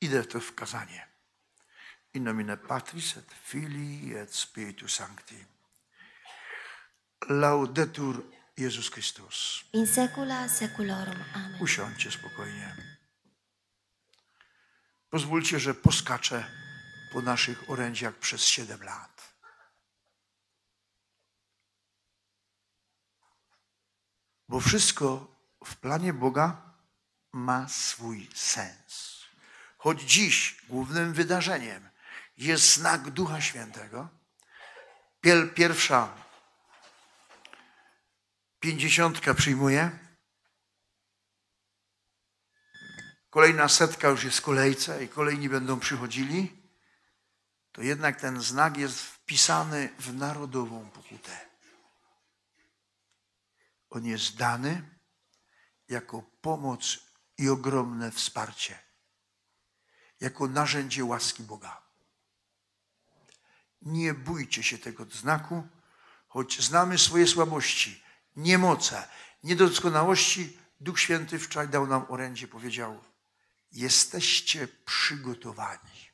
idę to w kazanie. In nomine Patris et Filii et Spiritus Sancti. Laudetur Jezus Chrystus. In secula seculorum. Amen. Usiądźcie spokojnie. Pozwólcie, że poskaczę po naszych orędziach przez 7 lat. Bo wszystko w planie Boga ma swój sens choć dziś głównym wydarzeniem jest znak Ducha Świętego, pierwsza pięćdziesiątka przyjmuje, kolejna setka już jest w kolejce i kolejni będą przychodzili, to jednak ten znak jest wpisany w narodową pokutę. On jest dany jako pomoc i ogromne wsparcie jako narzędzie łaski Boga. Nie bójcie się tego znaku, choć znamy swoje słabości, niemoce, niedoskonałości. Duch Święty wczoraj dał nam orędzie, powiedział: Jesteście przygotowani.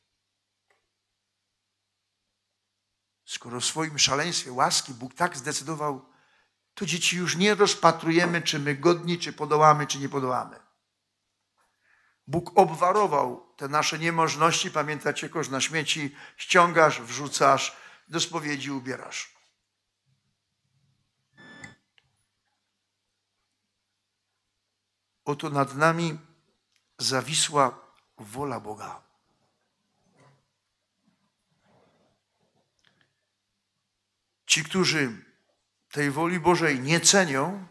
Skoro w swoim szaleństwie łaski Bóg tak zdecydował, to dzieci już nie rozpatrujemy, czy my godni, czy podołamy, czy nie podołamy. Bóg obwarował te nasze niemożności. Pamiętacie, kosz na śmieci ściągasz, wrzucasz, do spowiedzi ubierasz. Oto nad nami zawisła wola Boga. Ci, którzy tej woli Bożej nie cenią,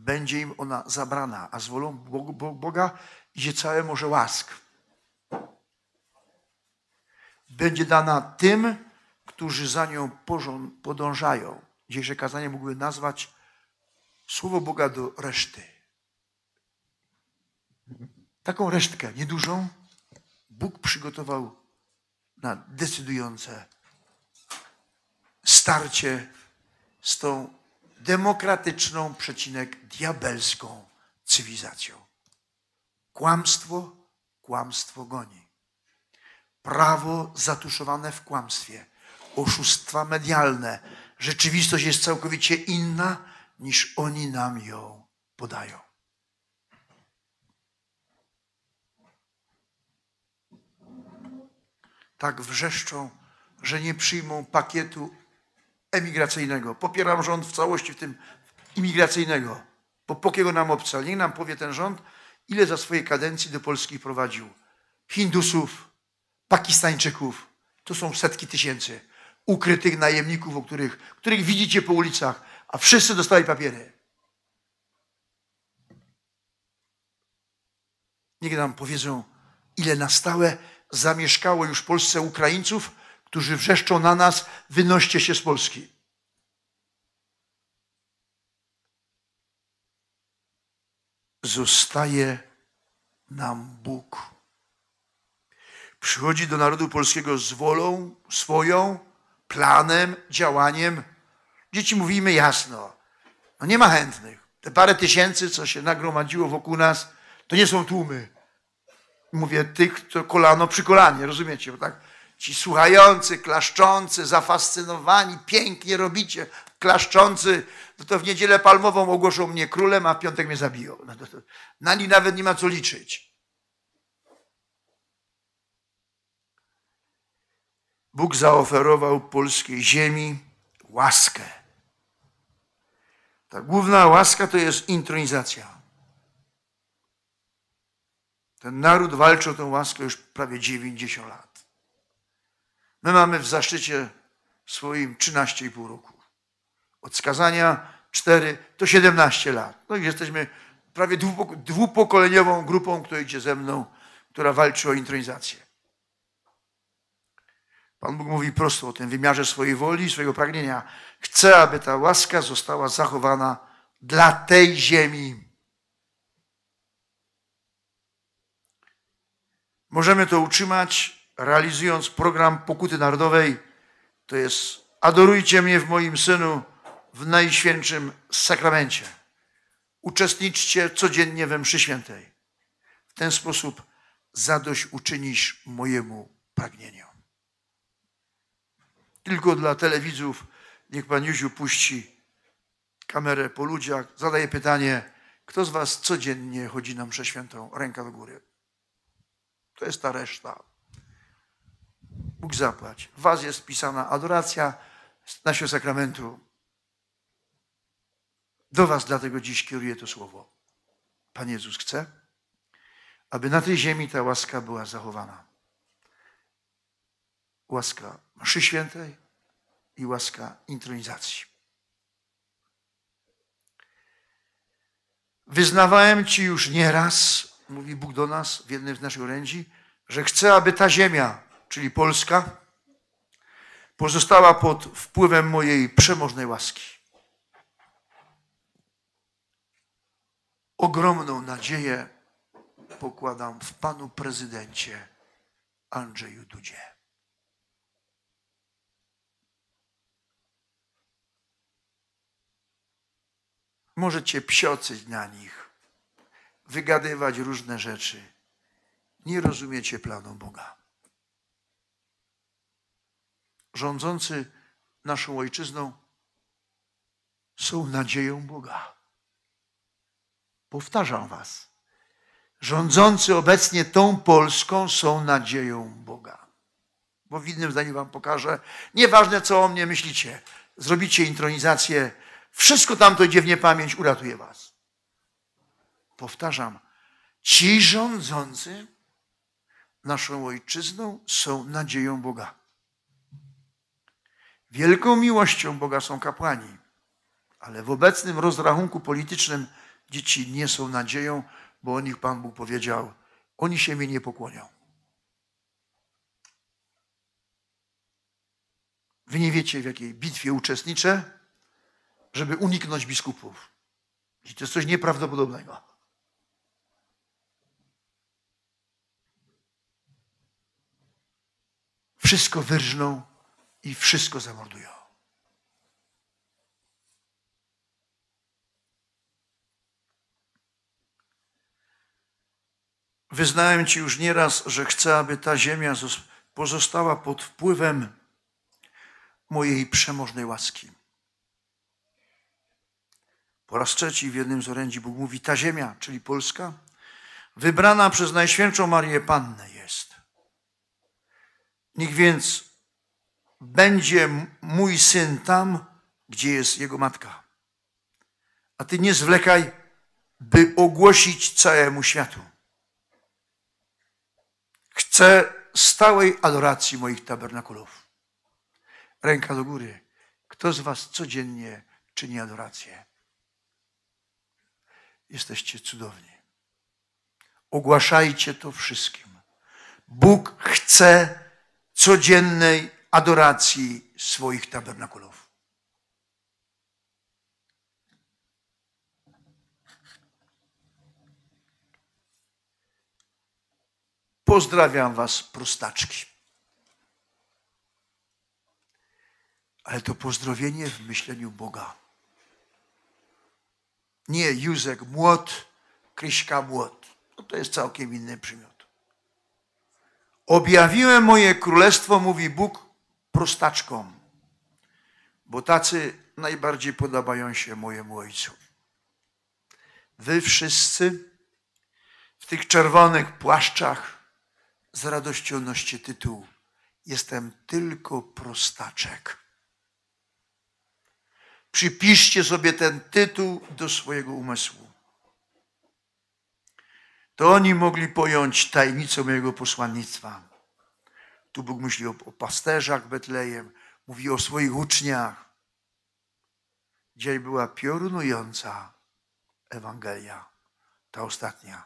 będzie im ona zabrana, a z wolą Boga idzie całe morze łask. Będzie dana tym, którzy za nią podążają. Dzisiejsze kazanie mógłby nazwać słowo Boga do reszty. Taką resztkę, niedużą, Bóg przygotował na decydujące starcie z tą demokratyczną, przecinek, diabelską cywilizacją. Kłamstwo, kłamstwo goni. Prawo zatuszowane w kłamstwie, oszustwa medialne. Rzeczywistość jest całkowicie inna niż oni nam ją podają. Tak wrzeszczą, że nie przyjmą pakietu emigracyjnego. Popieram rząd w całości, w tym imigracyjnego, bo pokiego nam obca. Niech nam powie ten rząd, ile za swojej kadencji do Polski prowadził Hindusów, Pakistańczyków. To są setki tysięcy ukrytych najemników, o których, których widzicie po ulicach, a wszyscy dostali papiery. Niech nam powiedzą, ile na stałe zamieszkało już w Polsce Ukraińców, którzy wrzeszczą na nas, wynoście się z Polski. Zostaje nam Bóg. Przychodzi do narodu polskiego z wolą swoją, planem, działaniem. Dzieci mówimy jasno. No nie ma chętnych. Te parę tysięcy, co się nagromadziło wokół nas, to nie są tłumy. Mówię tych, co kolano przy kolanie, rozumiecie? Bo tak ci słuchający, klaszczący, zafascynowani, pięknie robicie, klaszczący, no to w niedzielę palmową ogłoszą mnie królem, a w piątek mnie zabiją. No to, to, na nich nawet nie ma co liczyć. Bóg zaoferował polskiej ziemi łaskę. Ta główna łaska to jest intronizacja. Ten naród walczy o tę łaskę już prawie 90 lat. My mamy w zaszczycie swoim 13,5 roku. Od skazania 4 to 17 lat. No i jesteśmy prawie dwupokoleniową grupą, która idzie ze mną, która walczy o intronizację. Pan Bóg mówi prosto o tym wymiarze swojej woli, swojego pragnienia. Chcę, aby ta łaska została zachowana dla tej ziemi. Możemy to utrzymać realizując program Pokuty Narodowej, to jest adorujcie mnie w moim Synu w Najświętszym Sakramencie. Uczestniczcie codziennie we mszy świętej. W ten sposób zadośćuczynisz mojemu pragnieniu. Tylko dla telewidzów niech Pan Józiu puści kamerę po ludziach. Zadaję pytanie, kto z Was codziennie chodzi na mszę świętą? Ręka do góry. To jest ta reszta. Bóg zapłać. W was jest pisana adoracja naszego sakramentu. Do was dlatego dziś kieruję to słowo. Pan Jezus chce, aby na tej ziemi ta łaska była zachowana. Łaska mszy świętej i łaska intronizacji. Wyznawałem Ci już nieraz, mówi Bóg do nas w jednym z naszych orędzi, że chcę, aby ta ziemia czyli Polska, pozostała pod wpływem mojej przemożnej łaski. Ogromną nadzieję pokładam w panu prezydencie Andrzeju Dudzie. Możecie psiocyć na nich, wygadywać różne rzeczy. Nie rozumiecie planu Boga rządzący naszą ojczyzną są nadzieją Boga. Powtarzam Was. Rządzący obecnie tą Polską są nadzieją Boga. Bo w innym zdaniu Wam pokażę, nieważne co o mnie myślicie, zrobicie intronizację, wszystko tamto idzie w niepamięć, uratuje Was. Powtarzam, ci rządzący naszą ojczyzną są nadzieją Boga. Wielką miłością Boga są kapłani, ale w obecnym rozrachunku politycznym dzieci nie są nadzieją, bo o nich Pan Bóg powiedział: Oni się mi nie pokłonią. Wy nie wiecie, w jakiej bitwie uczestniczę, żeby uniknąć biskupów. I to jest coś nieprawdopodobnego. Wszystko wyrżną i wszystko zamordują. Wyznałem Ci już nieraz, że chcę, aby ta ziemia pozostała pod wpływem mojej przemożnej łaski. Po raz trzeci w jednym z orędzi Bóg mówi: Ta ziemia, czyli Polska, wybrana przez Najświętszą Marię Pannę jest. Nikt więc będzie mój syn tam, gdzie jest jego matka. A ty nie zwlekaj, by ogłosić całemu światu. Chcę stałej adoracji moich tabernakulów. Ręka do góry. Kto z was codziennie czyni adorację? Jesteście cudowni. Ogłaszajcie to wszystkim. Bóg chce codziennej adoracji swoich tabernakulów. Pozdrawiam Was, prostaczki. Ale to pozdrowienie w myśleniu Boga. Nie Józek młot, Kryśka młot. No to jest całkiem inny przymiot. Objawiłem moje królestwo, mówi Bóg, prostaczkom, bo tacy najbardziej podobają się mojemu ojcu. Wy wszyscy w tych czerwonych płaszczach z radością noście tytuł Jestem tylko prostaczek. Przypiszcie sobie ten tytuł do swojego umysłu. To oni mogli pojąć tajemnicę mojego posłannictwa tu Bóg myśli o, o pasterzach Betlejem, mówi o swoich uczniach. Dzisiaj była piorunująca Ewangelia, ta ostatnia.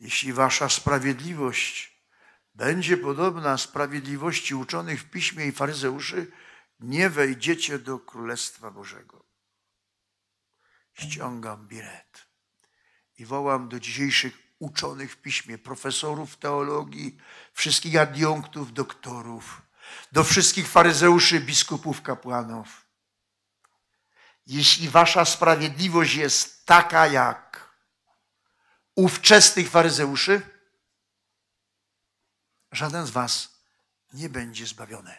Jeśli wasza sprawiedliwość będzie podobna sprawiedliwości uczonych w piśmie i faryzeuszy, nie wejdziecie do Królestwa Bożego. Ściągam bilet i wołam do dzisiejszych uczonych w piśmie, profesorów teologii, wszystkich adiunktów, doktorów, do wszystkich faryzeuszy, biskupów, kapłanów. Jeśli wasza sprawiedliwość jest taka jak ówczesnych faryzeuszy, żaden z was nie będzie zbawiony.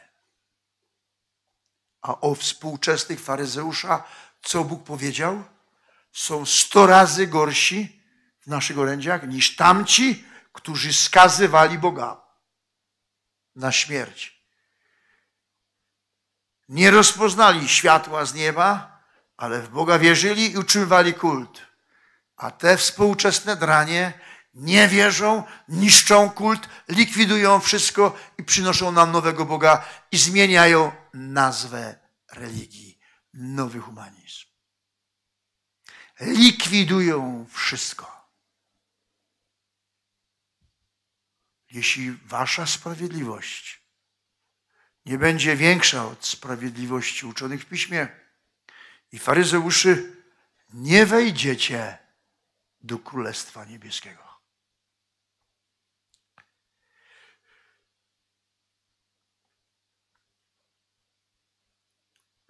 A o współczesnych faryzeusza, co Bóg powiedział? Są sto razy gorsi w naszych orędziach niż tamci, którzy skazywali Boga na śmierć. Nie rozpoznali światła z nieba, ale w Boga wierzyli i utrzymywali kult. A te współczesne dranie nie wierzą, niszczą kult, likwidują wszystko i przynoszą nam nowego Boga i zmieniają nazwę religii. Nowy humanizm likwidują wszystko. jeśli wasza sprawiedliwość nie będzie większa od sprawiedliwości uczonych w piśmie i faryzeuszy, nie wejdziecie do Królestwa Niebieskiego.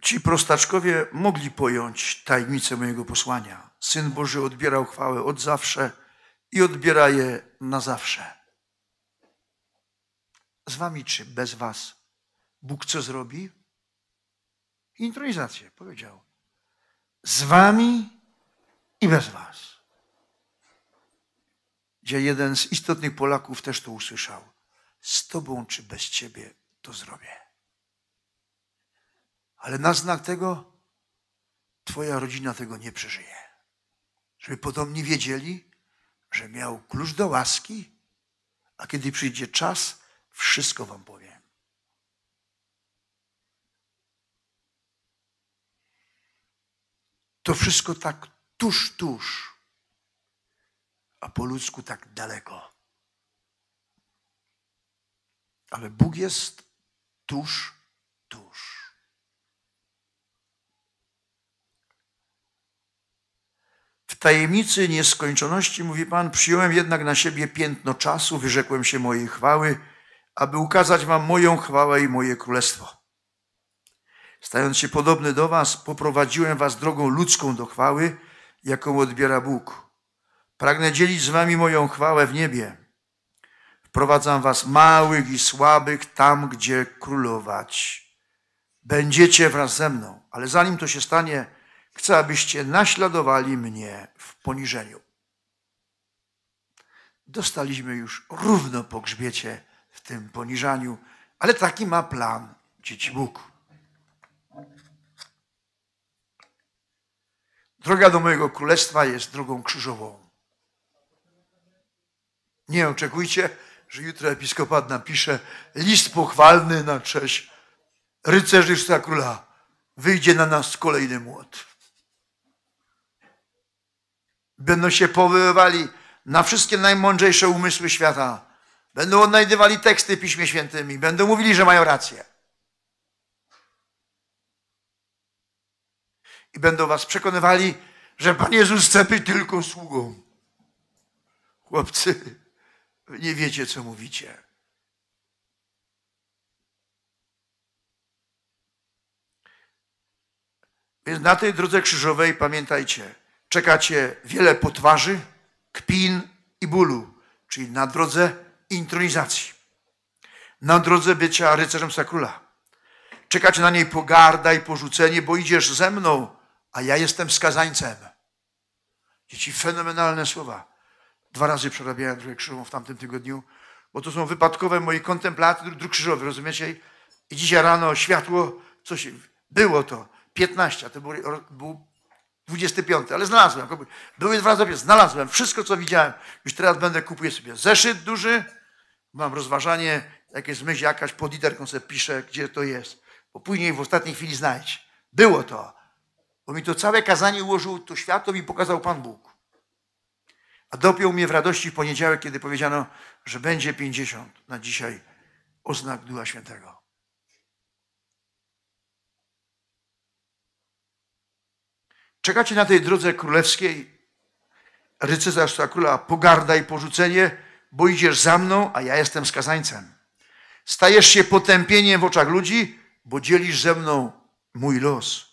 Ci prostaczkowie mogli pojąć tajemnicę mojego posłania. Syn Boży odbierał chwałę od zawsze i odbiera je na zawsze z wami czy bez was, Bóg co zrobi? Intronizację powiedział. Z wami i bez was. Gdzie jeden z istotnych Polaków też to usłyszał. Z tobą czy bez ciebie to zrobię. Ale na znak tego twoja rodzina tego nie przeżyje. Żeby podobni wiedzieli, że miał klucz do łaski, a kiedy przyjdzie czas, wszystko wam powiem. To wszystko tak tuż, tuż, a po ludzku tak daleko. Ale Bóg jest tuż, tuż. W tajemnicy nieskończoności, mówi Pan, przyjąłem jednak na siebie piętno czasu, wyrzekłem się mojej chwały aby ukazać wam moją chwałę i moje królestwo. Stając się podobny do was, poprowadziłem was drogą ludzką do chwały, jaką odbiera Bóg. Pragnę dzielić z wami moją chwałę w niebie. Wprowadzam was małych i słabych tam, gdzie królować. Będziecie wraz ze mną, ale zanim to się stanie, chcę, abyście naśladowali mnie w poniżeniu. Dostaliśmy już równo po grzbiecie w tym poniżaniu, ale taki ma plan dzieci Bóg. Droga do mojego królestwa jest drogą krzyżową. Nie oczekujcie, że jutro episkopat napisze list pochwalny na cześć rycerzy Króla. Wyjdzie na nas kolejny młot. Będą się powoływali na wszystkie najmądrzejsze umysły świata, Będą odnajdywali teksty w Piśmie i Będą mówili, że mają rację. I będą was przekonywali, że Pan Jezus chce być tylko sługą. Chłopcy, nie wiecie, co mówicie. Więc na tej drodze krzyżowej pamiętajcie, czekacie wiele potwarzy, kpin i bólu, czyli na drodze intronizacji. Na drodze bycia rycerzem Sakróla. Czekać na niej pogarda i porzucenie, bo idziesz ze mną, a ja jestem skazańcem. Dzieci, fenomenalne słowa. Dwa razy przerabiałem drogę krzyżową w tamtym tygodniu, bo to są wypadkowe moje kontemplaty dróg krzyżowy. rozumiecie? I dzisiaj rano światło, coś było to, 15, to był, był 25, ale znalazłem. Były dwa razy, znalazłem wszystko, co widziałem. Już teraz będę kupuję sobie zeszyt duży, mam rozważanie, jakieś jest myśl jakaś, pod literką sobie piszę, gdzie to jest. Bo później w ostatniej chwili znajdź. Było to. Bo mi to całe kazanie ułożył to światło i pokazał Pan Bóg. A dopiął mnie w radości w poniedziałek, kiedy powiedziano, że będzie 50 na dzisiaj oznak Ducha Świętego. Czekacie na tej drodze królewskiej, rycerz dla króla, pogarda i porzucenie, bo idziesz za mną, a ja jestem skazańcem. Stajesz się potępieniem w oczach ludzi, bo dzielisz ze mną mój los.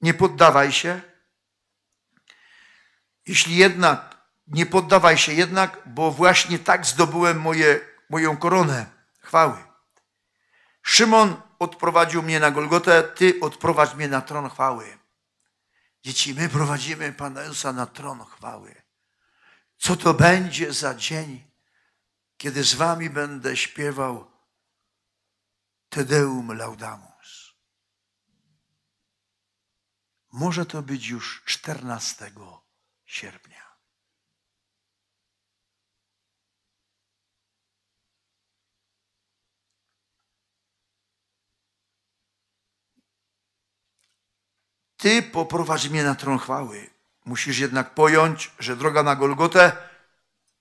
Nie poddawaj się. Jeśli jednak, nie poddawaj się jednak, bo właśnie tak zdobyłem moje, moją koronę chwały. Szymon odprowadził mnie na Golgotę, ty odprowadź mnie na tron chwały. Dzieci, my prowadzimy Pana Jezusa na tron chwały. Co to będzie za dzień, kiedy z wami będę śpiewał Tedeum Laudamus. Może to być już 14 sierpnia. Ty poprowadź mnie na tron chwały. Musisz jednak pojąć, że droga na Golgotę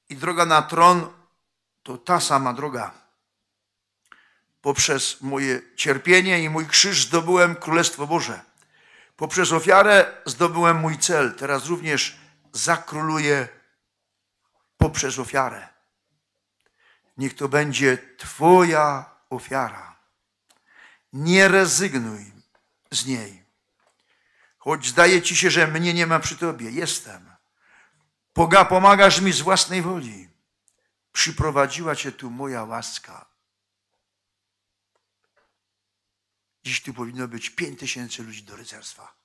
i droga na tron to ta sama droga. Poprzez moje cierpienie i mój krzyż zdobyłem Królestwo Boże. Poprzez ofiarę zdobyłem mój cel. Teraz również zakróluję poprzez ofiarę. Niech to będzie Twoja ofiara. Nie rezygnuj z niej. Choć zdaje ci się, że mnie nie ma przy tobie, jestem. Poga, pomagasz mi z własnej woli. Przyprowadziła cię tu moja łaska. Dziś tu powinno być pięć tysięcy ludzi do rycerstwa.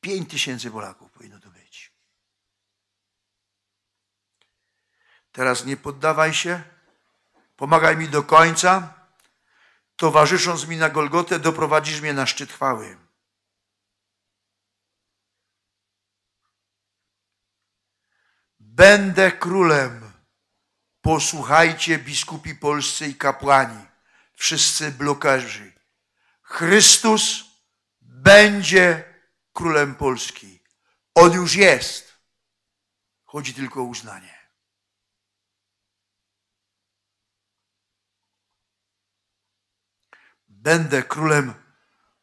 Pięć tysięcy Polaków powinno tu być. Teraz nie poddawaj się. Pomagaj mi do końca towarzysząc mi na Golgotę, doprowadzisz mnie na szczyt chwały. Będę królem. Posłuchajcie, biskupi polscy i kapłani, wszyscy blokarzy. Chrystus będzie królem Polski. On już jest. Chodzi tylko o uznanie. Będę królem,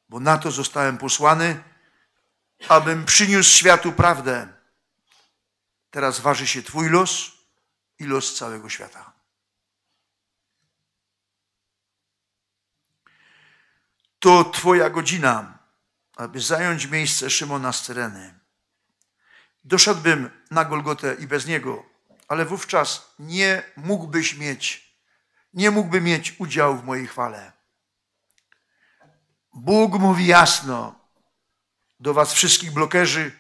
bo na to zostałem posłany, abym przyniósł światu prawdę. Teraz waży się Twój los i los całego świata. To Twoja godzina, aby zająć miejsce Szymona z Cyreny. Doszedłbym na Golgotę i bez niego, ale wówczas nie mógłbyś mieć, nie mógłby mieć udziału w mojej chwale. Bóg mówi jasno do was wszystkich blokerzy,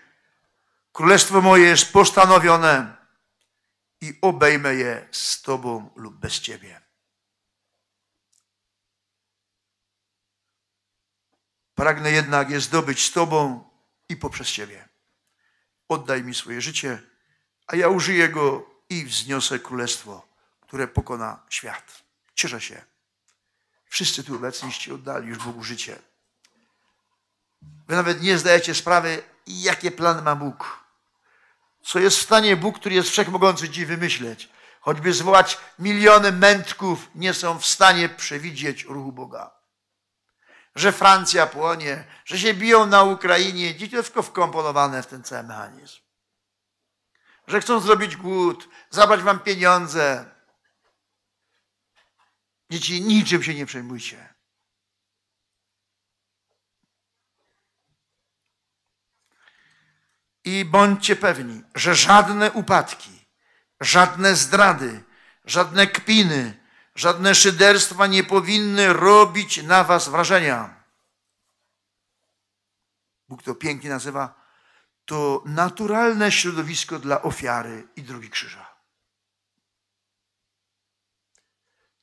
królestwo moje jest postanowione i obejmę je z tobą lub bez ciebie. Pragnę jednak je zdobyć z tobą i poprzez ciebie. Oddaj mi swoje życie, a ja użyję go i wzniosę królestwo, które pokona świat. Cieszę się Wszyscy tu obecniście oddali już Bogu życie. Wy nawet nie zdajecie sprawy, jakie plany ma Bóg. Co jest w stanie Bóg, który jest wszechmogący dziś wymyśleć. Choćby zwołać miliony mędrków, nie są w stanie przewidzieć ruchu Boga. Że Francja płonie, że się biją na Ukrainie, dzieci wszystko wkomponowane w ten cały mechanizm. Że chcą zrobić głód, zabrać wam pieniądze, Dzieci, niczym się nie przejmujcie. I bądźcie pewni, że żadne upadki, żadne zdrady, żadne kpiny, żadne szyderstwa nie powinny robić na was wrażenia. Bóg to pięknie nazywa to naturalne środowisko dla ofiary i drugi krzyża.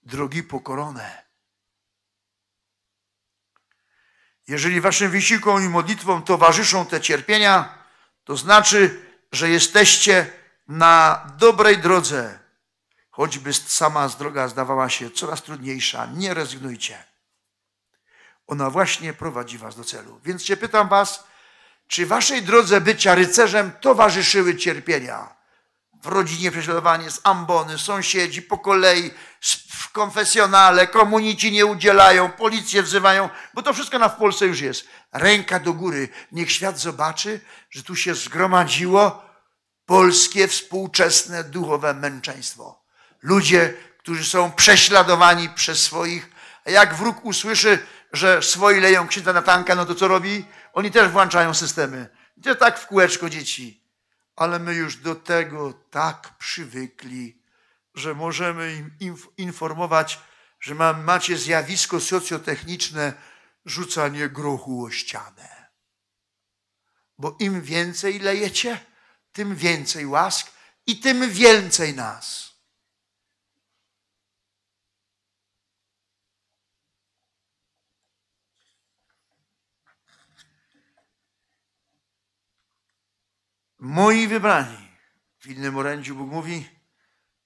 drogi pokorone. Jeżeli waszym wysiłkom i modlitwom towarzyszą te cierpienia, to znaczy, że jesteście na dobrej drodze. Choćby sama droga zdawała się coraz trudniejsza, nie rezygnujcie. Ona właśnie prowadzi was do celu. Więc się pytam was, czy waszej drodze bycia rycerzem towarzyszyły cierpienia? w rodzinie prześladowanie, z ambony, sąsiedzi, po kolei, w konfesjonale, komunici nie udzielają, policję wzywają, bo to wszystko na w Polsce już jest. Ręka do góry, niech świat zobaczy, że tu się zgromadziło polskie współczesne duchowe męczeństwo. Ludzie, którzy są prześladowani przez swoich, a jak wróg usłyszy, że swoi leją księdza na tanka, no to co robi? Oni też włączają systemy. to tak w kółeczko dzieci ale my już do tego tak przywykli, że możemy im informować, że macie zjawisko socjotechniczne rzucanie grochu o ścianę. Bo im więcej lejecie, tym więcej łask i tym więcej nas. Moi wybrani, w innym orędziu Bóg mówi,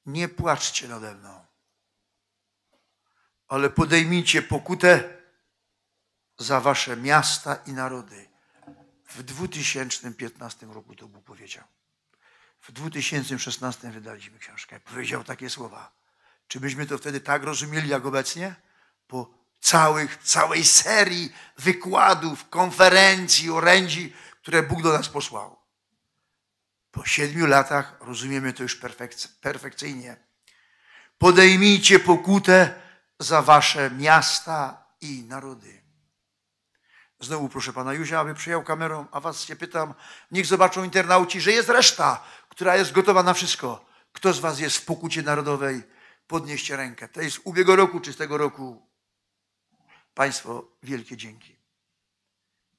nie płaczcie nade mną, ale podejmijcie pokutę za wasze miasta i narody. W 2015 roku to Bóg powiedział. W 2016 wydaliśmy książkę. Powiedział takie słowa. Czy myśmy to wtedy tak rozumieli jak obecnie? Po całych, całej serii wykładów, konferencji, orędzi, które Bóg do nas posłał. Po siedmiu latach rozumiemy to już perfekcyjnie. Podejmijcie pokutę za wasze miasta i narody. Znowu proszę pana Józia, aby przyjął kamerą, a was się pytam, niech zobaczą internauci, że jest reszta, która jest gotowa na wszystko. Kto z was jest w pokucie narodowej? Podnieście rękę. To jest ubiegłego roku czy z tego roku. Państwo, wielkie dzięki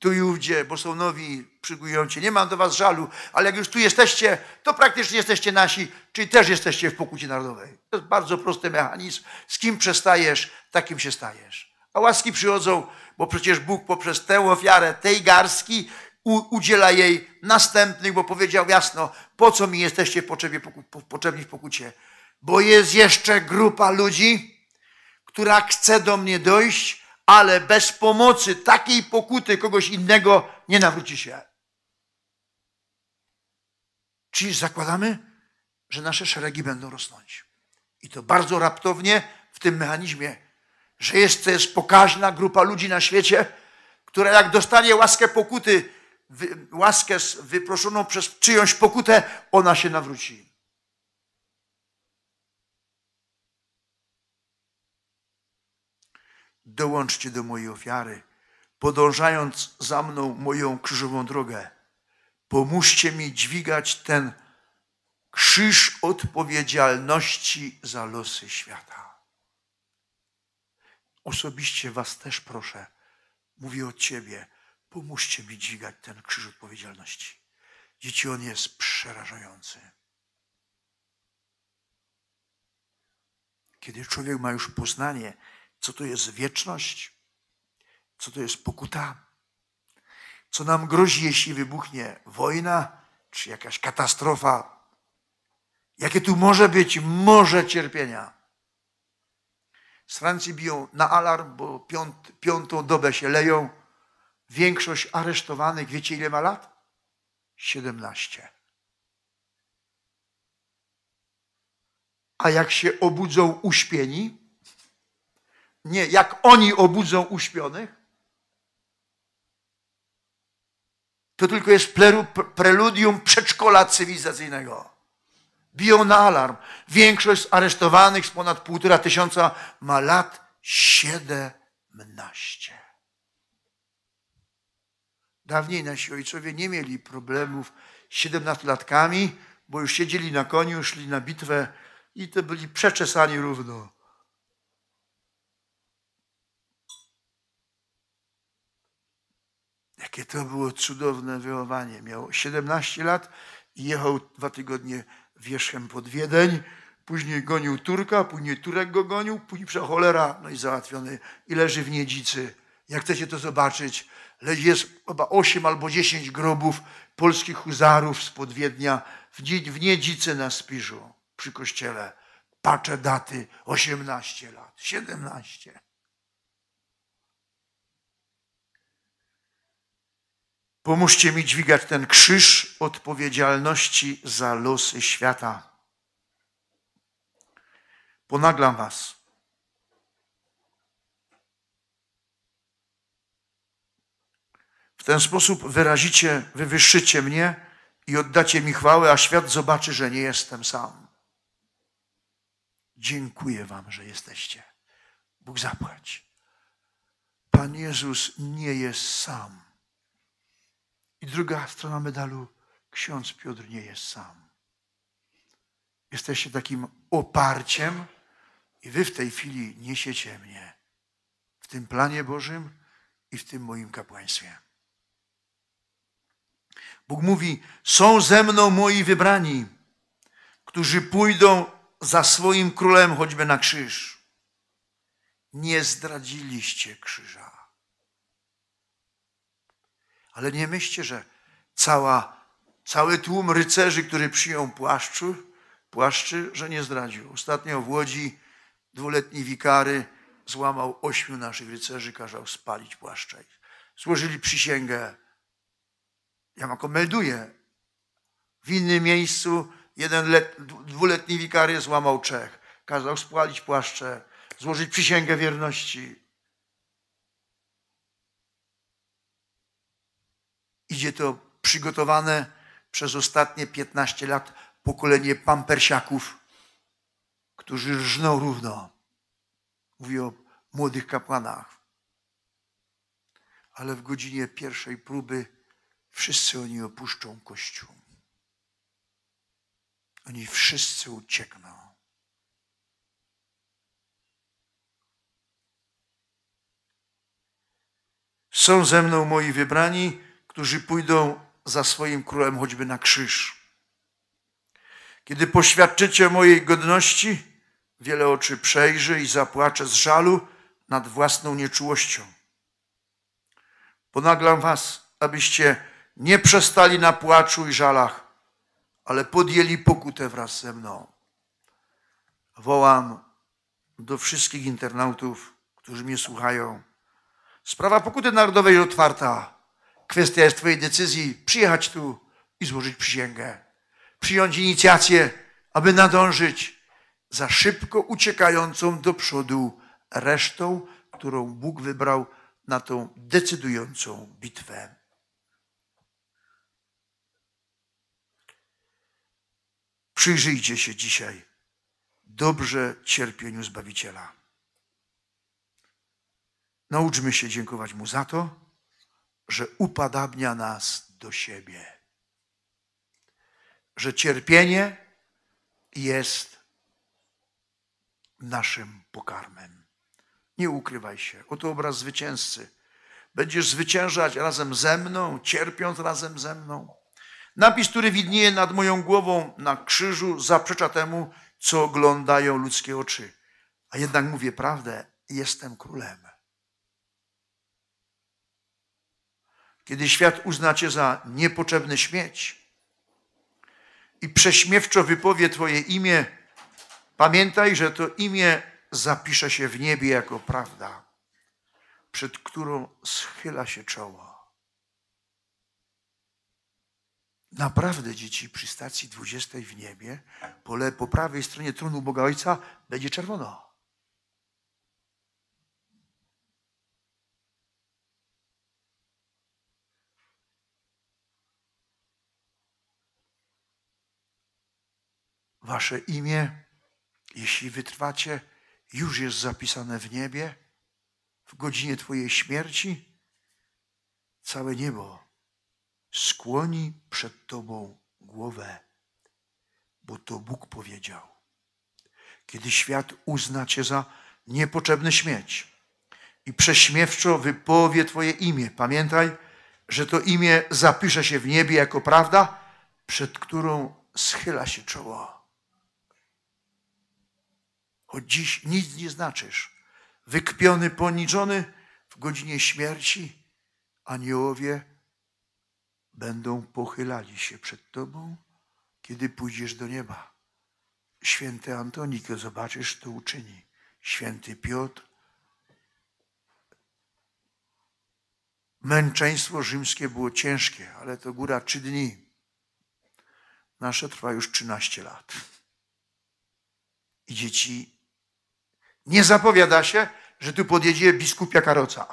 tu i ówdzie, bo są nowi, przyjmują cię. Nie mam do was żalu, ale jak już tu jesteście, to praktycznie jesteście nasi, czyli też jesteście w pokucie narodowej. To jest bardzo prosty mechanizm. Z kim przestajesz, takim się stajesz. A łaski przychodzą, bo przecież Bóg poprzez tę ofiarę tej garstki udziela jej następnych, bo powiedział jasno, po co mi jesteście potrzebni, potrzebni w pokucie? Bo jest jeszcze grupa ludzi, która chce do mnie dojść, ale bez pomocy takiej pokuty kogoś innego nie nawróci się. Czyli zakładamy, że nasze szeregi będą rosnąć. I to bardzo raptownie w tym mechanizmie, że jest, to jest pokaźna grupa ludzi na świecie, która jak dostanie łaskę pokuty, łaskę wyproszoną przez czyjąś pokutę, ona się nawróci. dołączcie do mojej ofiary, podążając za mną moją krzyżową drogę. Pomóżcie mi dźwigać ten krzyż odpowiedzialności za losy świata. Osobiście Was też proszę, mówię od Ciebie, pomóżcie mi dźwigać ten krzyż odpowiedzialności. Dzieci, on jest przerażający. Kiedy człowiek ma już poznanie, co to jest wieczność, co to jest pokuta, co nam grozi, jeśli wybuchnie wojna czy jakaś katastrofa, jakie tu może być morze cierpienia. Z Francji biją na alarm, bo piąt, piątą dobę się leją. Większość aresztowanych, wiecie ile ma lat? 17. A jak się obudzą uśpieni, nie, jak oni obudzą uśpionych, to tylko jest preludium przedszkola cywilizacyjnego. Biją na alarm. Większość z aresztowanych z ponad półtora tysiąca ma lat 17. Dawniej nasi ojcowie nie mieli problemów z 17-latkami, bo już siedzieli na koniu, szli na bitwę i to byli przeczesani równo. Jakie to było cudowne wyłowanie. Miał 17 lat i jechał dwa tygodnie wierzchem pod Wiedeń. Później gonił Turka, później Turek go gonił, później przez cholera, no i załatwiony. I leży w Niedzicy. Jak chcecie to zobaczyć, Leży jest chyba 8 albo 10 grobów polskich huzarów z Podwiednia w Niedzicy na Spiszu przy kościele. Patrzę daty 18 lat, 17. Pomóżcie mi dźwigać ten krzyż odpowiedzialności za losy świata. Ponaglam Was. W ten sposób wyrazicie, wywyższycie mnie i oddacie mi chwałę, a świat zobaczy, że nie jestem sam. Dziękuję Wam, że jesteście. Bóg zapłać. Pan Jezus nie jest sam. I druga strona medalu, ksiądz Piotr nie jest sam. Jesteście takim oparciem i wy w tej chwili niesiecie mnie w tym planie Bożym i w tym moim kapłaństwie. Bóg mówi: Są ze mną moi wybrani, którzy pójdą za swoim królem choćby na krzyż. Nie zdradziliście krzyża. Ale nie myślcie, że cała, cały tłum rycerzy, który przyjął płaszczu, płaszczy, że nie zdradził. Ostatnio w Łodzi dwuletni wikary złamał ośmiu naszych rycerzy, kazał spalić płaszcze. Złożyli przysięgę. Ja ma komelduję. W innym miejscu jeden let, dwuletni wikary złamał Czech. Kazał spalić płaszcze, złożyć przysięgę wierności. Idzie to przygotowane przez ostatnie 15 lat pokolenie pampersiaków, którzy rżną równo. Mówię o młodych kapłanach. Ale w godzinie pierwszej próby wszyscy oni opuszczą kościół. Oni wszyscy uciekną. Są ze mną moi wybrani, którzy pójdą za swoim królem choćby na krzyż. Kiedy poświadczycie mojej godności, wiele oczy przejrzy i zapłacze z żalu nad własną nieczułością. Ponaglam was, abyście nie przestali na płaczu i żalach, ale podjęli pokutę wraz ze mną. Wołam do wszystkich internautów, którzy mnie słuchają. Sprawa pokuty narodowej jest otwarta. Kwestia jest Twojej decyzji przyjechać tu i złożyć przysięgę, przyjąć inicjację, aby nadążyć za szybko uciekającą do przodu resztą, którą Bóg wybrał na tą decydującą bitwę. Przyjrzyjcie się dzisiaj dobrze cierpieniu Zbawiciela. Nauczmy się dziękować Mu za to, że upadabnia nas do siebie. Że cierpienie jest naszym pokarmem. Nie ukrywaj się. Oto obraz zwycięzcy. Będziesz zwyciężać razem ze mną, cierpiąc razem ze mną. Napis, który widnieje nad moją głową na krzyżu, zaprzecza temu, co oglądają ludzkie oczy. A jednak mówię prawdę, jestem królem. kiedy świat uznacie za niepotrzebny śmieć i prześmiewczo wypowie Twoje imię, pamiętaj, że to imię zapisze się w niebie jako prawda, przed którą schyla się czoło. Naprawdę, dzieci, przy stacji 20 w niebie, pole po prawej stronie tronu Boga Ojca będzie czerwono. Wasze imię, jeśli wytrwacie, już jest zapisane w niebie, w godzinie Twojej śmierci. Całe niebo skłoni przed Tobą głowę, bo to Bóg powiedział. Kiedy świat uzna Cię za niepotrzebny śmieć i prześmiewczo wypowie Twoje imię, pamiętaj, że to imię zapisze się w niebie jako prawda, przed którą schyla się czoło bo dziś nic nie znaczysz. Wykpiony, poniżony w godzinie śmierci, aniołowie będą pochylali się przed tobą, kiedy pójdziesz do nieba. Święty Antoni, zobaczysz, to uczyni. Święty Piotr. Męczeństwo rzymskie było ciężkie, ale to góra trzy dni. Nasze trwa już 13 lat. I dzieci nie zapowiada się, że tu podjedzie biskupia karoca.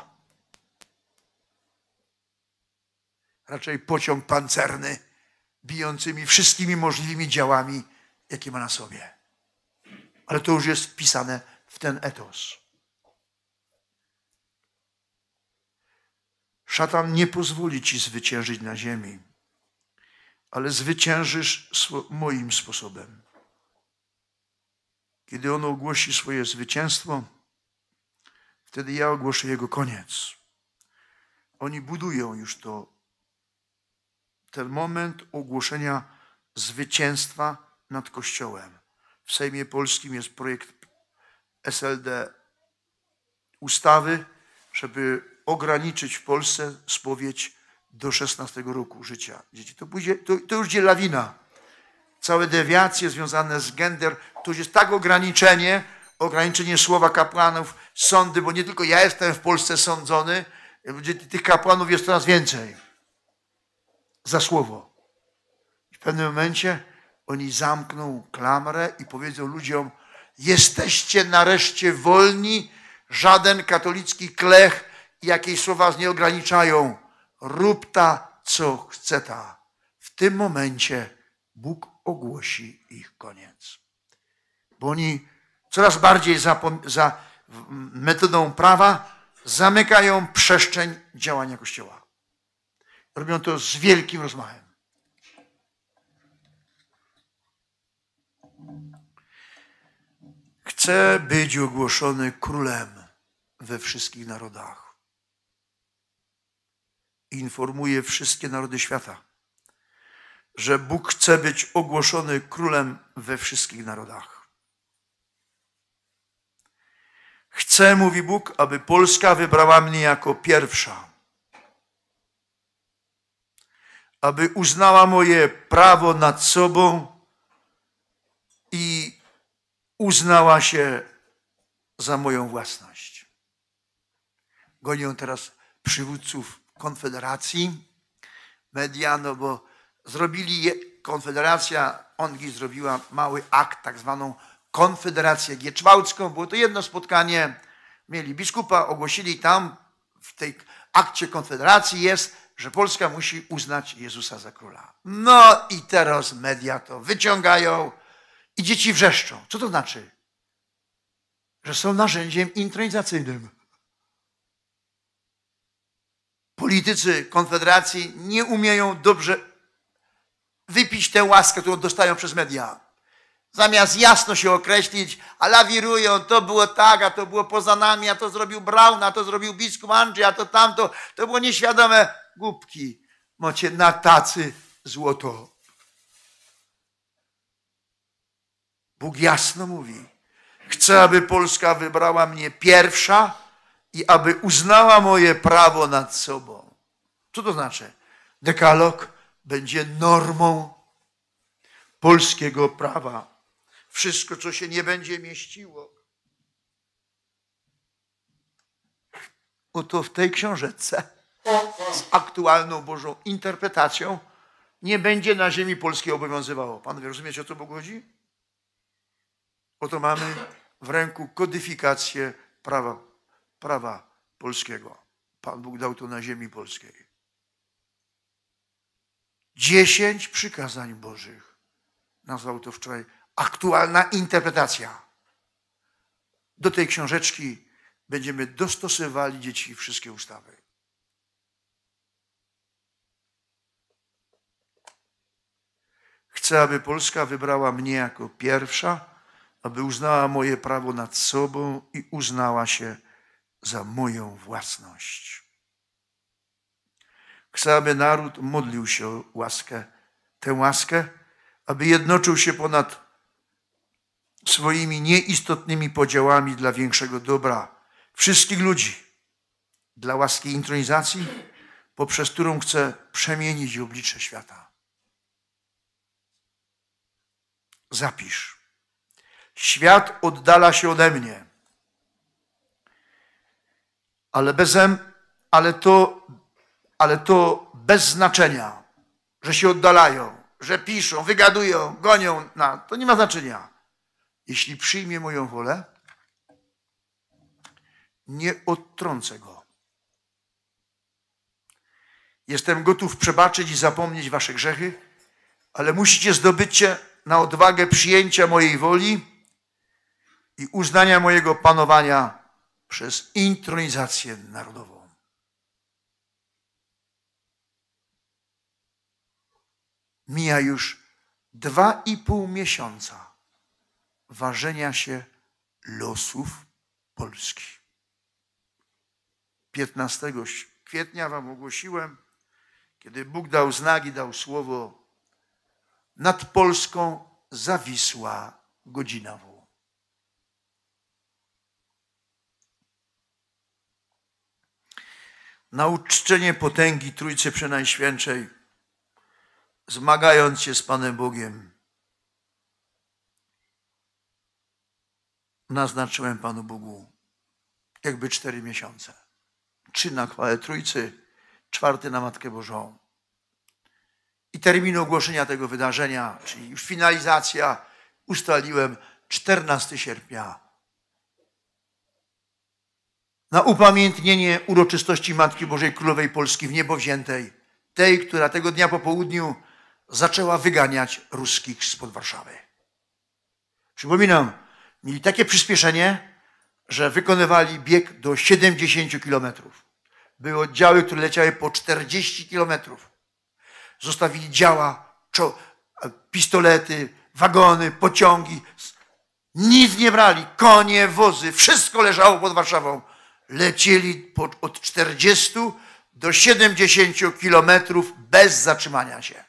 Raczej pociąg pancerny, bijącymi wszystkimi możliwymi działami, jakie ma na sobie. Ale to już jest wpisane w ten etos. Szatan nie pozwoli ci zwyciężyć na ziemi, ale zwyciężysz moim sposobem. Kiedy on ogłosi swoje zwycięstwo, wtedy ja ogłoszę jego koniec. Oni budują już to, ten moment ogłoszenia zwycięstwa nad Kościołem. W Sejmie Polskim jest projekt SLD ustawy, żeby ograniczyć w Polsce spowiedź do 16 roku życia dzieci. To, pójdzie, to, to już będzie lawina. Całe dewiacje związane z gender to jest tak ograniczenie, ograniczenie słowa kapłanów, sądy, bo nie tylko ja jestem w Polsce sądzony, tych kapłanów jest coraz więcej za słowo. W pewnym momencie oni zamkną klamrę i powiedzą ludziom, jesteście nareszcie wolni, żaden katolicki klech i jakieś słowa z nie ograniczają. Rób ta, co chce ta. W tym momencie Bóg ogłosi ich koniec bo oni coraz bardziej za, za metodą prawa zamykają przestrzeń działania Kościoła. Robią to z wielkim rozmachem. Chcę być ogłoszony królem we wszystkich narodach. Informuje wszystkie narody świata, że Bóg chce być ogłoszony królem we wszystkich narodach. Chcę, mówi Bóg, aby Polska wybrała mnie jako pierwsza. Aby uznała moje prawo nad sobą i uznała się za moją własność. Gonią teraz przywódców Konfederacji, media, no bo zrobili, je, Konfederacja ONGI zrobiła mały akt, tak zwaną Konfederację Gieczwałcką. Było to jedno spotkanie. Mieli biskupa, ogłosili tam w tej akcie konfederacji jest, że Polska musi uznać Jezusa za króla. No i teraz media to wyciągają i dzieci wrzeszczą. Co to znaczy? Że są narzędziem intronizacyjnym. Politycy Konfederacji nie umieją dobrze wypić tę łaskę, którą dostają przez media. Zamiast jasno się określić, a lawirują, to było tak, a to było poza nami, a to zrobił Braun, a to zrobił biskup Andrzej, a to tamto, to było nieświadome. Głupki macie na tacy złoto. Bóg jasno mówi, chcę, aby Polska wybrała mnie pierwsza i aby uznała moje prawo nad sobą. Co to znaczy? Dekalog będzie normą polskiego prawa wszystko, co się nie będzie mieściło. Oto w tej książeczce z aktualną Bożą interpretacją nie będzie na ziemi polskiej obowiązywało. wie, rozumiecie, o co Bóg chodzi? Oto mamy w ręku kodyfikację prawa, prawa polskiego. Pan Bóg dał to na ziemi polskiej. Dziesięć przykazań Bożych. Nazwał to wczoraj aktualna interpretacja. Do tej książeczki będziemy dostosowywali dzieci wszystkie ustawy. Chcę, aby Polska wybrała mnie jako pierwsza, aby uznała moje prawo nad sobą i uznała się za moją własność. Chcę, aby naród modlił się o łaskę, tę łaskę, aby jednoczył się ponad swoimi nieistotnymi podziałami dla większego dobra wszystkich ludzi, dla łaski intronizacji, poprzez którą chce przemienić oblicze świata. Zapisz. Świat oddala się ode mnie, ale bezem, ale to, ale to bez znaczenia, że się oddalają, że piszą, wygadują, gonią. Na, to nie ma znaczenia jeśli przyjmie moją wolę, nie odtrącę go. Jestem gotów przebaczyć i zapomnieć wasze grzechy, ale musicie zdobyć się na odwagę przyjęcia mojej woli i uznania mojego panowania przez intronizację narodową. Mija już dwa i pół miesiąca ważenia się losów Polski. 15 kwietnia Wam ogłosiłem, kiedy Bóg dał znaki, dał słowo, nad Polską zawisła godzina wołu. Na uczczenie potęgi Trójcy Przenajświętszej, zmagając się z Panem Bogiem, naznaczyłem Panu Bogu jakby cztery miesiące. Trzy na chwałę Trójcy, czwarty na Matkę Bożą. I termin ogłoszenia tego wydarzenia, czyli już finalizacja, ustaliłem 14 sierpnia. Na upamiętnienie uroczystości Matki Bożej Królowej Polski w niebo wziętej, tej, która tego dnia po południu zaczęła wyganiać ruskich spod Warszawy. Przypominam, mieli takie przyspieszenie, że wykonywali bieg do 70 km. Były oddziały, które leciały po 40 km. Zostawili działa, e, pistolety, wagony, pociągi. Nic nie brali, konie, wozy, wszystko leżało pod Warszawą. Lecieli od 40 do 70 kilometrów bez zatrzymania się.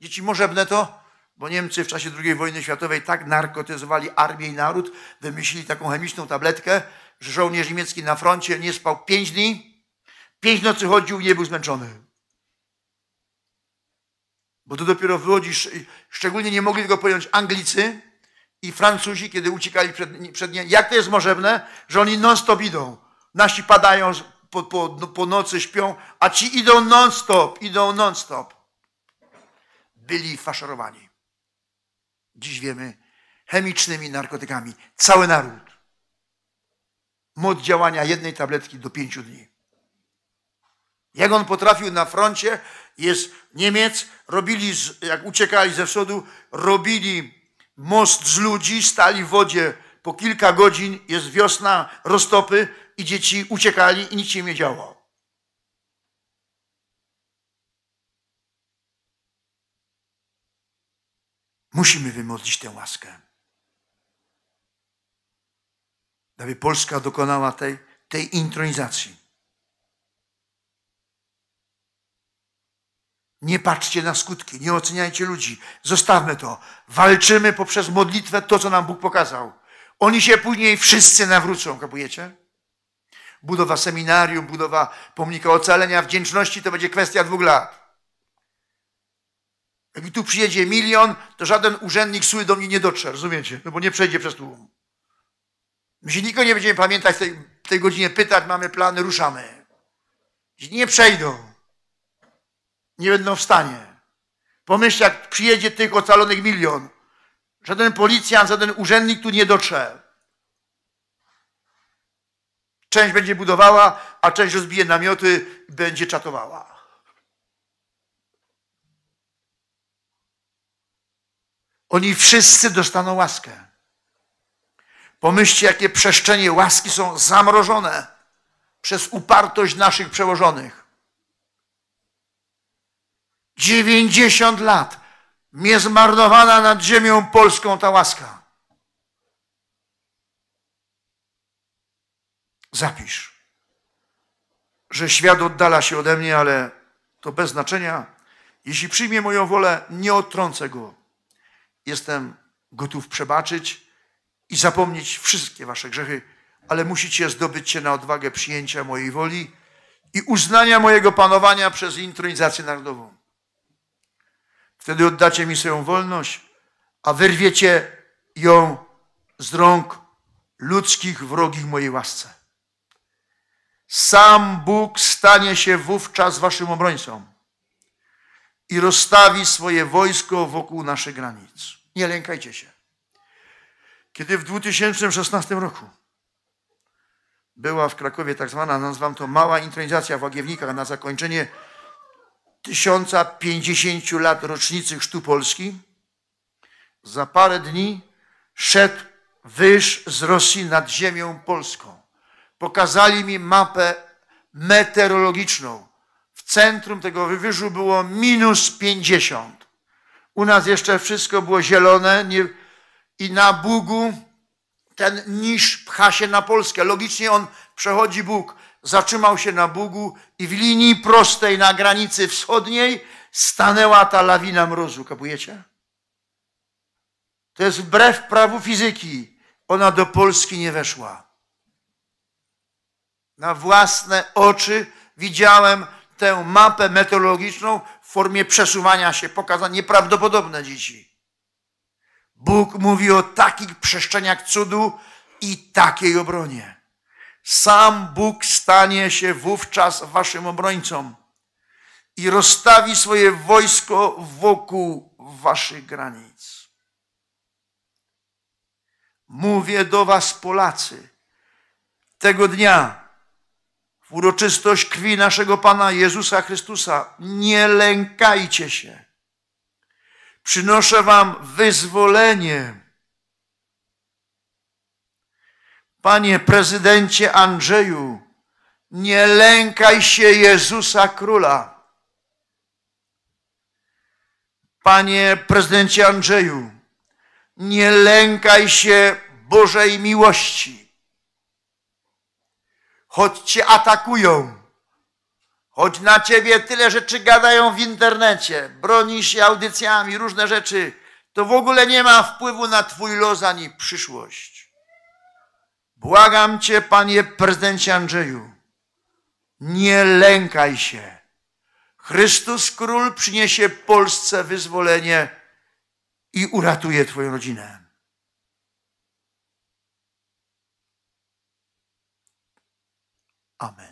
Dzieci możebne to bo Niemcy w czasie II wojny światowej tak narkotyzowali armię i naród, wymyślili taką chemiczną tabletkę, że żołnierz niemiecki na froncie nie spał pięć dni, pięć nocy chodził i nie był zmęczony. Bo to dopiero wychodzi, szczególnie nie mogli tego pojąć Anglicy i Francuzi, kiedy uciekali przed, przed nie. Jak to jest możliwe, że oni non-stop idą? Nasi padają po, po, po nocy, śpią, a ci idą non-stop, idą non-stop. Byli faszerowani dziś wiemy, chemicznymi narkotykami. Cały naród. mod działania jednej tabletki do pięciu dni. Jak on potrafił na froncie, jest Niemiec, robili, jak uciekali ze wschodu, robili most z ludzi, stali w wodzie po kilka godzin, jest wiosna, roztopy i dzieci uciekali i nic się nie działo. Musimy wymodlić tę łaskę. Aby Polska dokonała tej, tej intronizacji. Nie patrzcie na skutki, nie oceniajcie ludzi. Zostawmy to. Walczymy poprzez modlitwę to, co nam Bóg pokazał. Oni się później wszyscy nawrócą, kapujecie? Budowa seminarium, budowa pomnika ocalenia, wdzięczności to będzie kwestia dwóch lat. Jak mi tu przyjedzie milion, to żaden urzędnik suły do mnie nie dotrze, rozumiecie? No bo nie przejdzie przez tłum. My się nikogo nie będziemy pamiętać w tej, tej godzinie, pytać, mamy plany, ruszamy. Nie przejdą. Nie będą w stanie. Pomyśl, jak przyjedzie tych ocalonych milion. Żaden policjant, żaden urzędnik tu nie dotrze. Część będzie budowała, a część rozbije namioty, będzie czatowała. Oni wszyscy dostaną łaskę. Pomyślcie, jakie przestrzenie łaski są zamrożone przez upartość naszych przełożonych. 90 lat niezmarnowana zmarnowana nad ziemią polską ta łaska. Zapisz, że świat oddala się ode mnie, ale to bez znaczenia. Jeśli przyjmie moją wolę, nie odtrącę go. Jestem gotów przebaczyć i zapomnieć wszystkie wasze grzechy, ale musicie zdobyć się na odwagę przyjęcia mojej woli i uznania mojego panowania przez intronizację narodową. Wtedy oddacie mi swoją wolność, a wyrwiecie ją z rąk ludzkich wrogich mojej łasce. Sam Bóg stanie się wówczas waszym obrońcą i rozstawi swoje wojsko wokół naszych granic. Nie lękajcie się. Kiedy w 2016 roku była w Krakowie tak zwana, nazwam to mała intronizacja w Łagiewnikach na zakończenie 1050 lat rocznicy Chrztu Polski, za parę dni szedł wyż z Rosji nad ziemią polską. Pokazali mi mapę meteorologiczną Centrum tego wywyżu było minus 50. U nas jeszcze wszystko było zielone nie, i na Bugu ten niż pcha się na Polskę. Logicznie on przechodzi Bóg. Zatrzymał się na Bugu i w linii prostej na granicy wschodniej stanęła ta lawina mrozu. Kapujecie? To jest wbrew prawu fizyki. Ona do Polski nie weszła. Na własne oczy widziałem tę mapę meteorologiczną w formie przesuwania się, pokazać nieprawdopodobne dzieci. Bóg mówi o takich przestrzeniach cudu i takiej obronie. Sam Bóg stanie się wówczas waszym obrońcą i rozstawi swoje wojsko wokół waszych granic. Mówię do was, Polacy, tego dnia uroczystość krwi naszego Pana Jezusa Chrystusa. Nie lękajcie się. Przynoszę Wam wyzwolenie. Panie prezydencie Andrzeju, nie lękaj się Jezusa Króla. Panie prezydencie Andrzeju, nie lękaj się Bożej miłości choć cię atakują, choć na ciebie tyle rzeczy gadają w internecie, bronisz się audycjami, różne rzeczy, to w ogóle nie ma wpływu na twój los ani przyszłość. Błagam cię, panie prezydencie Andrzeju, nie lękaj się. Chrystus Król przyniesie Polsce wyzwolenie i uratuje Twoją rodzinę. Amen.